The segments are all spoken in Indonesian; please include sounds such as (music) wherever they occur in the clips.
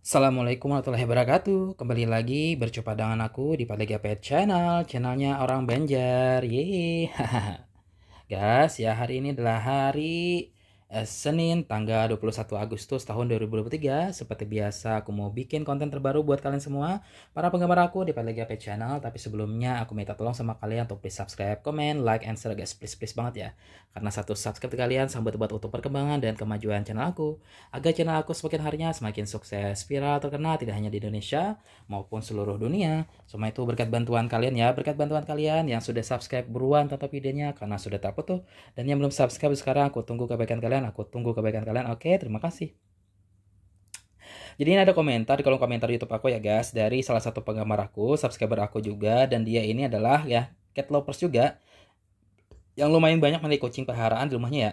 Assalamualaikum warahmatullahi wabarakatuh Kembali lagi berjumpa dengan aku di Padega Pet Channel Channelnya orang Banjar Yeay (laughs) Guys ya hari ini adalah hari Eh, Senin tanggal 21 Agustus tahun 2023 Seperti biasa aku mau bikin konten terbaru buat kalian semua Para penggemar aku di Padlegi AP Channel Tapi sebelumnya aku minta tolong sama kalian untuk please subscribe, komen, like, and share guys Please please banget ya Karena satu subscribe kalian sambut buat untuk perkembangan dan kemajuan channel aku Agar channel aku semakin harinya semakin sukses Viral terkenal tidak hanya di Indonesia maupun seluruh dunia Semua itu berkat bantuan kalian ya Berkat bantuan kalian yang sudah subscribe buruan tetap videonya Karena sudah tak tuh Dan yang belum subscribe sekarang aku tunggu kebaikan kalian kalian, aku tunggu kebaikan kalian. Oke, terima kasih. Jadi ini ada komentar di kolom komentar YouTube aku ya guys dari salah satu penggemar aku, subscriber aku juga dan dia ini adalah ya cat lovers juga yang lumayan banyak memiliki kucing peliharaan di rumahnya ya.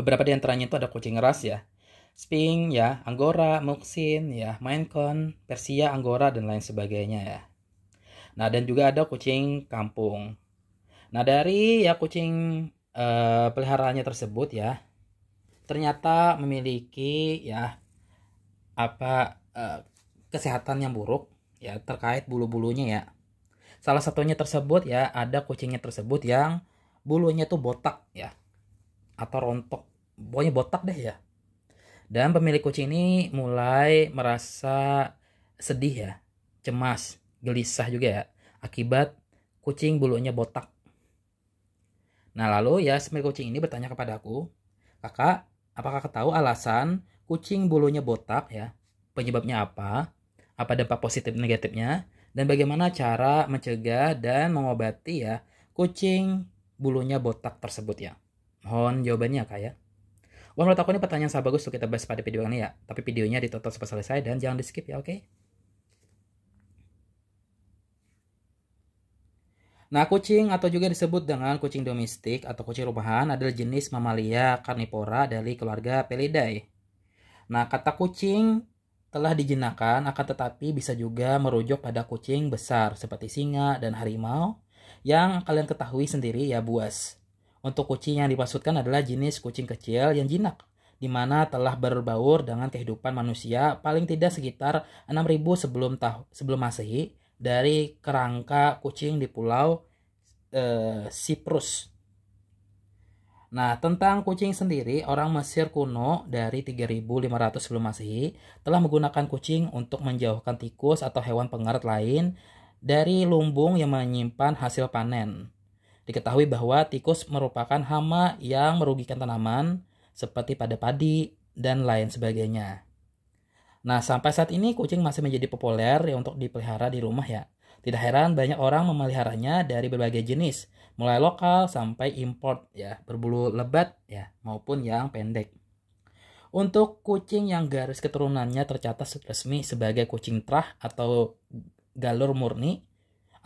Beberapa di antaranya itu ada kucing ras ya, Sphinx ya, Anggora, Muxin ya, Maine Coon, Persia, Anggora dan lain sebagainya ya. Nah, dan juga ada kucing kampung. Nah, dari ya kucing Peliharanya peliharaannya tersebut ya ternyata memiliki ya apa eh, kesehatan yang buruk ya terkait bulu-bulunya ya. Salah satunya tersebut ya ada kucingnya tersebut yang bulunya tuh botak ya atau rontok. Pokoknya botak deh ya. Dan pemilik kucing ini mulai merasa sedih ya, cemas, gelisah juga ya akibat kucing bulunya botak. Nah lalu ya semir kucing ini bertanya kepadaku, kakak, apakah ketahui alasan kucing bulunya botak ya? Penyebabnya apa? Apa dampak positif negatifnya? Dan bagaimana cara mencegah dan mengobati ya kucing bulunya botak tersebut ya? Mohon jawabannya kak ya. Wah menurut aku ini pertanyaan sangat bagus untuk kita bahas pada video ini ya. Tapi videonya ditonton sampai selesai dan jangan di skip ya oke? Okay? Nah, kucing atau juga disebut dengan kucing domestik atau kucing rumahan adalah jenis mamalia karnivora dari keluarga Pelidae. Nah, kata kucing telah dijinakan, akan tetapi bisa juga merujuk pada kucing besar seperti singa dan harimau yang kalian ketahui sendiri ya buas. Untuk kucing yang dimaksudkan adalah jenis kucing kecil yang jinak di mana telah berbaur dengan kehidupan manusia paling tidak sekitar 6000 sebelum tahu sebelum Masehi dari kerangka kucing di pulau eh, Siprus. Nah, tentang kucing sendiri, orang Mesir kuno dari 3500 sebelum Masehi telah menggunakan kucing untuk menjauhkan tikus atau hewan pengarat lain dari lumbung yang menyimpan hasil panen. Diketahui bahwa tikus merupakan hama yang merugikan tanaman seperti pada padi dan lain sebagainya. Nah, sampai saat ini kucing masih menjadi populer ya untuk dipelihara di rumah ya. Tidak heran banyak orang memeliharanya dari berbagai jenis, mulai lokal sampai import ya, berbulu lebat ya, maupun yang pendek. Untuk kucing yang garis keturunannya tercatat resmi sebagai kucing trah atau galur murni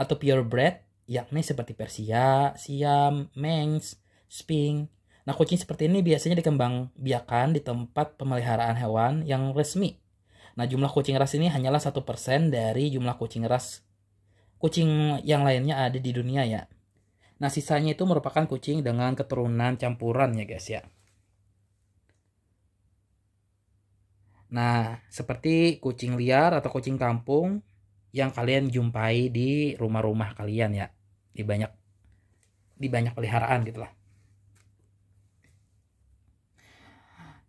atau purebred, yakni seperti Persia, Siam, Manx, Sphinx, Nah, kucing seperti ini biasanya dikembang biakan di tempat pemeliharaan hewan yang resmi Nah, jumlah kucing ras ini hanyalah satu persen dari jumlah kucing ras kucing yang lainnya ada di dunia ya. Nah, sisanya itu merupakan kucing dengan keturunan campuran ya guys ya. Nah, seperti kucing liar atau kucing kampung yang kalian jumpai di rumah-rumah kalian ya. Di banyak di banyak peliharaan gitu lah.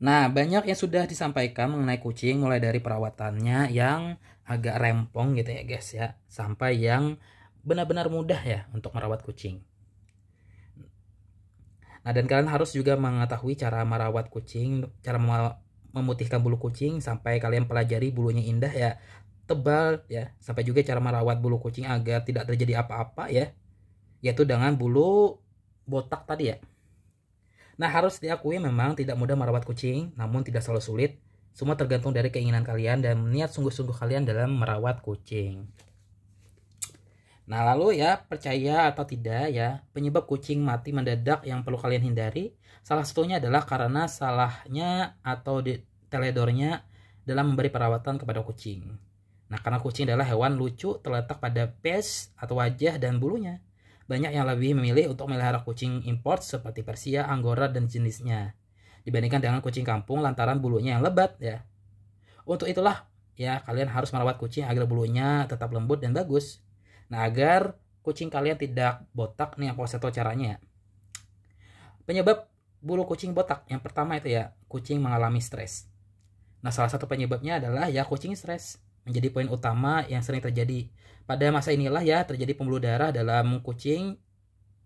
Nah, banyak yang sudah disampaikan mengenai kucing mulai dari perawatannya yang agak rempong gitu ya, guys ya, sampai yang benar-benar mudah ya untuk merawat kucing. Nah, dan kalian harus juga mengetahui cara merawat kucing, cara memutihkan bulu kucing sampai kalian pelajari bulunya indah ya, tebal ya, sampai juga cara merawat bulu kucing agar tidak terjadi apa-apa ya, yaitu dengan bulu botak tadi ya. Nah, harus diakui memang tidak mudah merawat kucing, namun tidak selalu sulit. Semua tergantung dari keinginan kalian dan niat sungguh-sungguh kalian dalam merawat kucing. Nah, lalu ya, percaya atau tidak ya, penyebab kucing mati mendadak yang perlu kalian hindari salah satunya adalah karena salahnya atau di teledornya dalam memberi perawatan kepada kucing. Nah, karena kucing adalah hewan lucu terletak pada pes atau wajah dan bulunya banyak yang lebih memilih untuk melihara kucing import seperti Persia, Anggora, dan jenisnya dibandingkan dengan kucing kampung lantaran bulunya yang lebat ya. Untuk itulah ya kalian harus merawat kucing agar bulunya tetap lembut dan bagus. Nah agar kucing kalian tidak botak nih aku kasih tahu caranya. Ya. Penyebab bulu kucing botak yang pertama itu ya kucing mengalami stres. Nah salah satu penyebabnya adalah ya kucing stres menjadi poin utama yang sering terjadi. Pada masa inilah ya terjadi pembuluh darah dalam kucing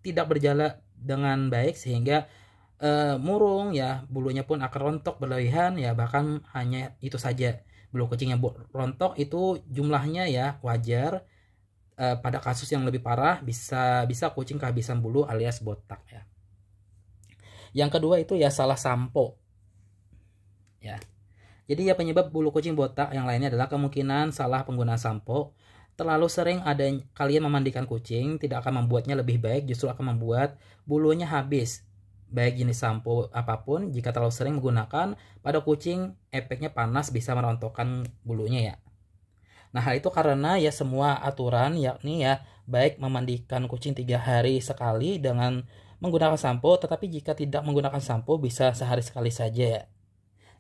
tidak berjalan dengan baik sehingga e, murung ya bulunya pun akan rontok berlebihan ya bahkan hanya itu saja bulu kucing yang rontok itu jumlahnya ya wajar e, pada kasus yang lebih parah bisa bisa kucing kehabisan bulu alias botak ya yang kedua itu ya salah sampo ya jadi ya penyebab bulu kucing botak yang lainnya adalah kemungkinan salah penggunaan sampo. Terlalu sering ada kalian memandikan kucing tidak akan membuatnya lebih baik, justru akan membuat bulunya habis. Baik jenis sampo apapun, jika terlalu sering menggunakan pada kucing, efeknya panas bisa merontokkan bulunya ya. Nah hal itu karena ya semua aturan yakni ya baik memandikan kucing tiga hari sekali dengan menggunakan sampo, tetapi jika tidak menggunakan sampo bisa sehari sekali saja ya.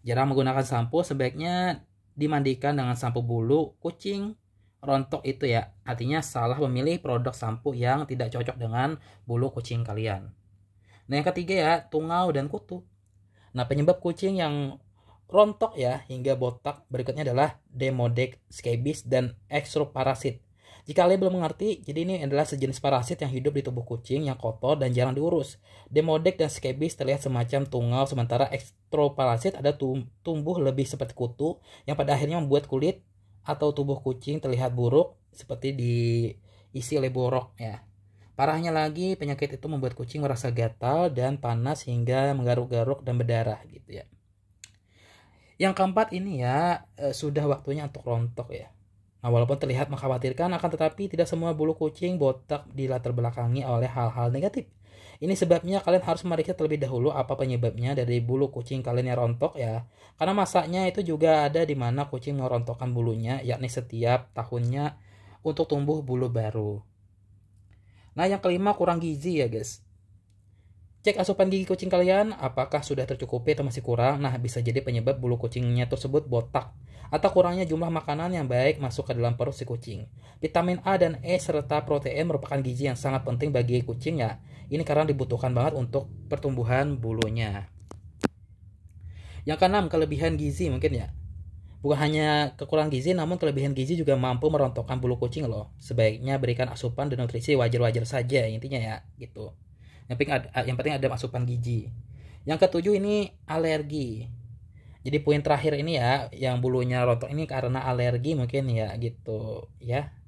Jarang menggunakan sampo, sebaiknya dimandikan dengan sampo bulu kucing rontok itu ya. Artinya salah memilih produk sampo yang tidak cocok dengan bulu kucing kalian. Nah yang ketiga ya, tungau dan kutu. Nah penyebab kucing yang rontok ya hingga botak berikutnya adalah demodek, scabies, dan ekstroparasit. Jika kalian belum mengerti, jadi ini adalah sejenis parasit yang hidup di tubuh kucing yang kotor dan jarang diurus. Demodek dan skabies terlihat semacam tungau, sementara ekstroparasit ada tumbuh lebih seperti kutu yang pada akhirnya membuat kulit atau tubuh kucing terlihat buruk seperti diisi oleh borok ya. Parahnya lagi, penyakit itu membuat kucing merasa gatal dan panas hingga menggaruk-garuk dan berdarah gitu ya. Yang keempat ini ya, eh, sudah waktunya untuk rontok ya Nah, walaupun terlihat mengkhawatirkan, akan tetapi tidak semua bulu kucing botak dilatar belakangi oleh hal-hal negatif. Ini sebabnya kalian harus memeriksa terlebih dahulu apa penyebabnya dari bulu kucing kalian yang rontok ya. Karena masaknya itu juga ada di mana kucing merontokkan bulunya, yakni setiap tahunnya untuk tumbuh bulu baru. Nah, yang kelima kurang gizi ya guys. Cek asupan gigi kucing kalian, apakah sudah tercukupi atau masih kurang? Nah, bisa jadi penyebab bulu kucingnya tersebut botak atau kurangnya jumlah makanan yang baik masuk ke dalam perut si kucing. Vitamin A dan E serta protein merupakan gizi yang sangat penting bagi kucing ya. Ini karena dibutuhkan banget untuk pertumbuhan bulunya. Yang keenam, kelebihan gizi mungkin ya. Bukan hanya kekurangan gizi, namun kelebihan gizi juga mampu merontokkan bulu kucing loh. Sebaiknya berikan asupan dan nutrisi wajar-wajar saja intinya ya, gitu yang penting ada, yang penting ada asupan gizi yang ketujuh ini alergi jadi poin terakhir ini ya yang bulunya rontok ini karena alergi mungkin ya gitu ya